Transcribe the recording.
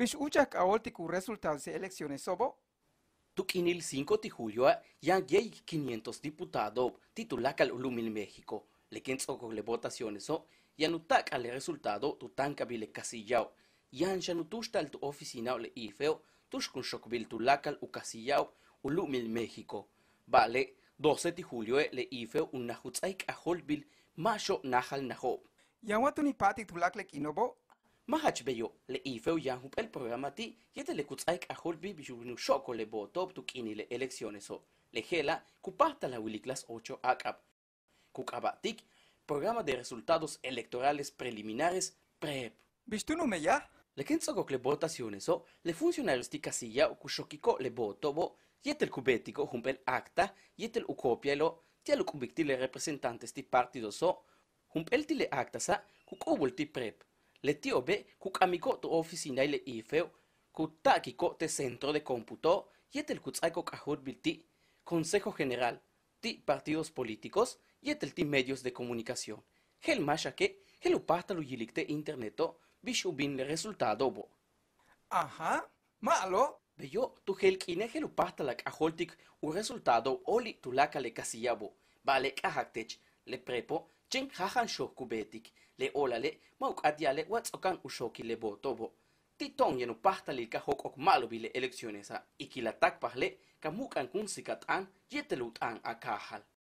Bis uġak għawol tiku resultat se elezzjoni sobo? kinil 5 de julio ya hay 500 diputados titulakal Ulumil México. Le con le votaciones so, ya no taca resultado tu tanca bile casillao. Ya chanutustal no tu oficina le ifeo tus shok shock bil tu u casillao Ulumil México. Vale 12 de julio eh, le ifeo una hutzaik a holbil macho nahal nahob. Ya guatuni pati tu lacle kinobo Maħħaċ beju le ife u jaħub il-programmati jete li kutsajk aħolbi biex le xoko li boto btu kini le so le ħela kupata la wiliklas 8 akab. Kukabatik, programa de resultados electorales preliminares PREP. Biex nume ya? Le kien sokok le votazzjoni so le funcionarios ti kasija u kuxokiko li boto bo kubetiko humpel akta jete l-ukopja lo tjelu kubikti le representantes ti partido so humpel ti li akta sa ti PREP. Le tío B, cucamico tu oficina y le ifeo, takiko te centro de cómputo, el kutsaiko kahut bilti, Consejo General, ti partidos políticos, etel ti medios de comunicación. Hel masha que, gel upasta lu yilikte interneto, bishu bin le resultado bo. Ajá, malo. yo tu hel kine gel upasta la cajoltic u resultado oli tu laca le casillabo. vale haktech le prepo, Jing hahan shoku kubetik, le olale le, mauk adiale wats okan ushoki le botobo. Titong yenu pahta lil kahok ok malubi le elecciones a, ikilatak pahle, kamukan kun an yetelut an akahal.